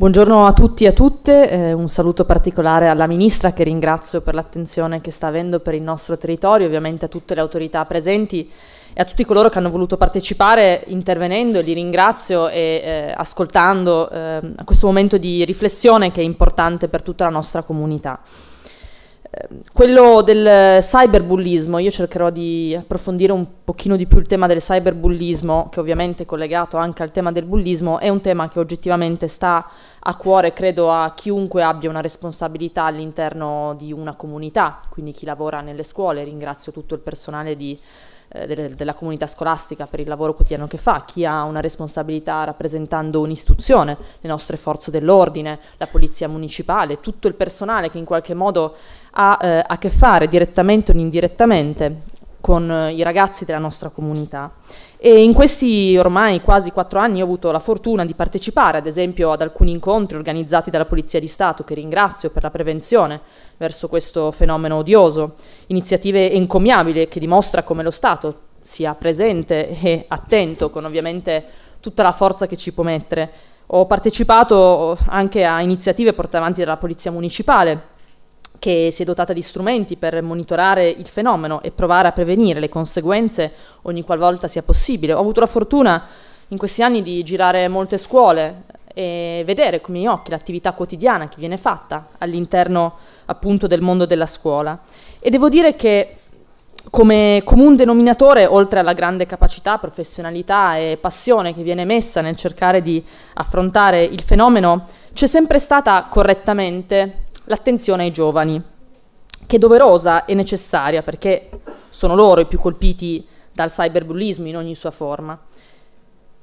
Buongiorno a tutti e a tutte, eh, un saluto particolare alla Ministra che ringrazio per l'attenzione che sta avendo per il nostro territorio, ovviamente a tutte le autorità presenti e a tutti coloro che hanno voluto partecipare intervenendo, li ringrazio e eh, ascoltando eh, questo momento di riflessione che è importante per tutta la nostra comunità. Eh, quello del cyberbullismo, io cercherò di approfondire un pochino di più il tema del cyberbullismo, che ovviamente è collegato anche al tema del bullismo, è un tema che oggettivamente sta a cuore, credo, a chiunque abbia una responsabilità all'interno di una comunità, quindi chi lavora nelle scuole, ringrazio tutto il personale di, eh, delle, della comunità scolastica per il lavoro quotidiano che fa, chi ha una responsabilità rappresentando un'istituzione, le nostre forze dell'ordine, la polizia municipale, tutto il personale che in qualche modo ha eh, a che fare direttamente o indirettamente con eh, i ragazzi della nostra comunità. E in questi ormai quasi quattro anni ho avuto la fortuna di partecipare, ad esempio, ad alcuni incontri organizzati dalla Polizia di Stato, che ringrazio per la prevenzione verso questo fenomeno odioso, iniziative encomiabili che dimostra come lo Stato sia presente e attento, con ovviamente tutta la forza che ci può mettere. Ho partecipato anche a iniziative portate avanti dalla Polizia Municipale, che si è dotata di strumenti per monitorare il fenomeno e provare a prevenire le conseguenze ogni qualvolta sia possibile. Ho avuto la fortuna in questi anni di girare molte scuole e vedere con i miei occhi l'attività quotidiana che viene fatta all'interno appunto del mondo della scuola. E devo dire che come comune denominatore, oltre alla grande capacità, professionalità e passione che viene messa nel cercare di affrontare il fenomeno, c'è sempre stata correttamente l'attenzione ai giovani, che è doverosa e necessaria perché sono loro i più colpiti dal cyberbullismo in ogni sua forma.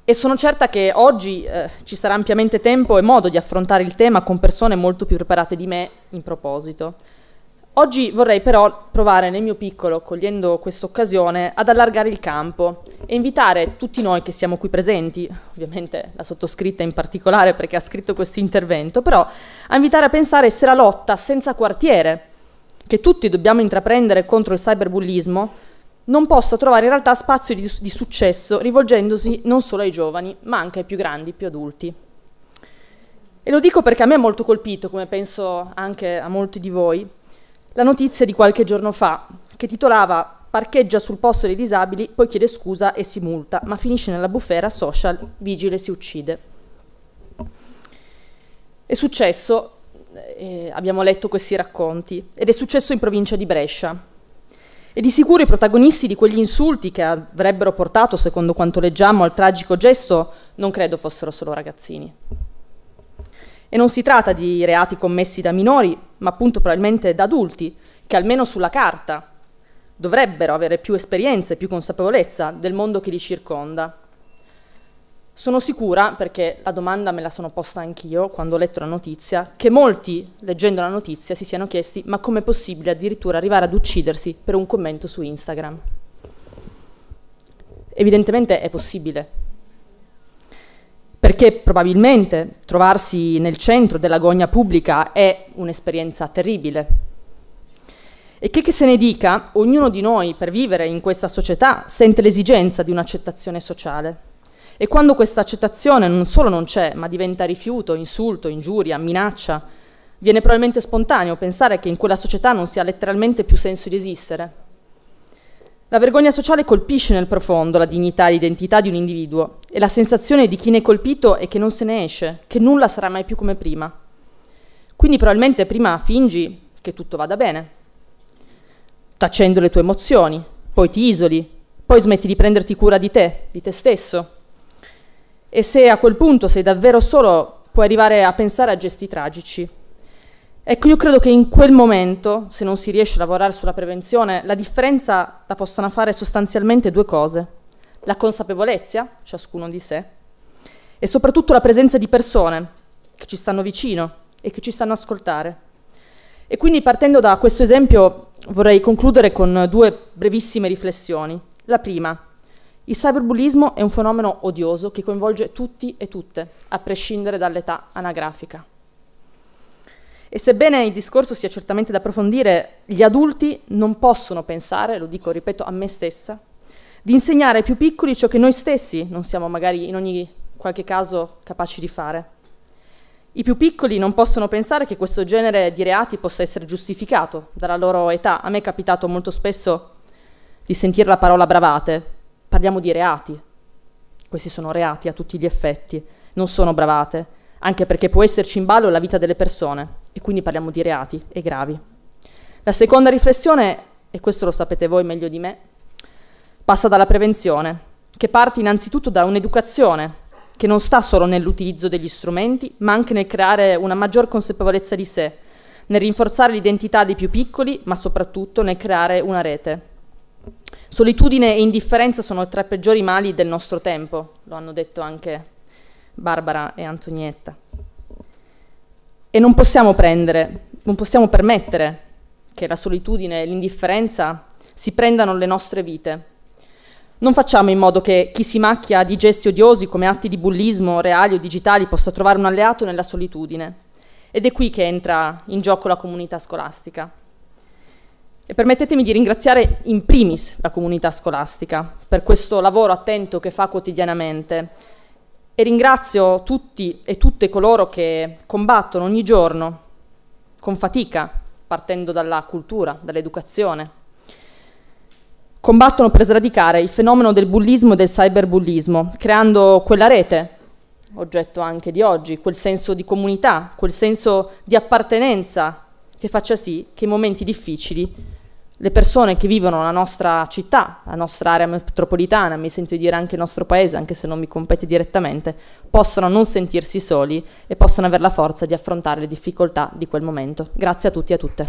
E sono certa che oggi eh, ci sarà ampiamente tempo e modo di affrontare il tema con persone molto più preparate di me in proposito. Oggi vorrei però provare nel mio piccolo, cogliendo questa occasione, ad allargare il campo e invitare tutti noi che siamo qui presenti, ovviamente la sottoscritta in particolare perché ha scritto questo intervento, però a invitare a pensare se la lotta senza quartiere che tutti dobbiamo intraprendere contro il cyberbullismo non possa trovare in realtà spazio di, di successo rivolgendosi non solo ai giovani, ma anche ai più grandi, più adulti. E lo dico perché a me è molto colpito, come penso anche a molti di voi, la notizia di qualche giorno fa, che titolava Parcheggia sul posto dei disabili, poi chiede scusa e si multa, ma finisce nella bufera social, vigile si uccide. È successo, eh, abbiamo letto questi racconti, ed è successo in provincia di Brescia, e di sicuro i protagonisti di quegli insulti che avrebbero portato, secondo quanto leggiamo, al tragico gesto, non credo fossero solo ragazzini. E non si tratta di reati commessi da minori, ma appunto probabilmente da adulti, che almeno sulla carta dovrebbero avere più esperienza e più consapevolezza del mondo che li circonda. Sono sicura, perché la domanda me la sono posta anch'io quando ho letto la notizia, che molti, leggendo la notizia, si siano chiesti ma com'è possibile addirittura arrivare ad uccidersi per un commento su Instagram? Evidentemente è possibile, perché probabilmente trovarsi nel centro dell'agonia pubblica è un'esperienza terribile. E che, che se ne dica, ognuno di noi per vivere in questa società sente l'esigenza di un'accettazione sociale. E quando questa accettazione non solo non c'è, ma diventa rifiuto, insulto, ingiuria, minaccia, viene probabilmente spontaneo pensare che in quella società non sia letteralmente più senso di esistere, la vergogna sociale colpisce nel profondo la dignità e l'identità di un individuo e la sensazione di chi ne è colpito è che non se ne esce, che nulla sarà mai più come prima. Quindi probabilmente prima fingi che tutto vada bene, tacendo le tue emozioni, poi ti isoli, poi smetti di prenderti cura di te, di te stesso. E se a quel punto sei davvero solo, puoi arrivare a pensare a gesti tragici, Ecco, io credo che in quel momento, se non si riesce a lavorare sulla prevenzione, la differenza la possano fare sostanzialmente due cose. La consapevolezza, ciascuno di sé, e soprattutto la presenza di persone che ci stanno vicino e che ci stanno ascoltare. E quindi partendo da questo esempio vorrei concludere con due brevissime riflessioni. La prima, il cyberbullismo è un fenomeno odioso che coinvolge tutti e tutte, a prescindere dall'età anagrafica. E sebbene il discorso sia certamente da approfondire, gli adulti non possono pensare, lo dico, ripeto, a me stessa, di insegnare ai più piccoli ciò che noi stessi non siamo magari in ogni qualche caso capaci di fare. I più piccoli non possono pensare che questo genere di reati possa essere giustificato dalla loro età. A me è capitato molto spesso di sentire la parola bravate. Parliamo di reati. Questi sono reati a tutti gli effetti, non sono bravate, anche perché può esserci in ballo la vita delle persone e quindi parliamo di reati e gravi. La seconda riflessione, e questo lo sapete voi meglio di me, passa dalla prevenzione, che parte innanzitutto da un'educazione che non sta solo nell'utilizzo degli strumenti, ma anche nel creare una maggior consapevolezza di sé, nel rinforzare l'identità dei più piccoli, ma soprattutto nel creare una rete. Solitudine e indifferenza sono tra i peggiori mali del nostro tempo, lo hanno detto anche Barbara e Antonietta. E non possiamo prendere, non possiamo permettere che la solitudine e l'indifferenza si prendano le nostre vite. Non facciamo in modo che chi si macchia di gesti odiosi come atti di bullismo reali o digitali possa trovare un alleato nella solitudine. Ed è qui che entra in gioco la comunità scolastica. E permettetemi di ringraziare in primis la comunità scolastica per questo lavoro attento che fa quotidianamente e ringrazio tutti e tutte coloro che combattono ogni giorno con fatica, partendo dalla cultura, dall'educazione. Combattono per sradicare il fenomeno del bullismo e del cyberbullismo, creando quella rete, oggetto anche di oggi, quel senso di comunità, quel senso di appartenenza che faccia sì che i momenti difficili le persone che vivono la nostra città, la nostra area metropolitana, mi sento di dire anche il nostro paese, anche se non mi compete direttamente, possono non sentirsi soli e possono avere la forza di affrontare le difficoltà di quel momento. Grazie a tutti e a tutte.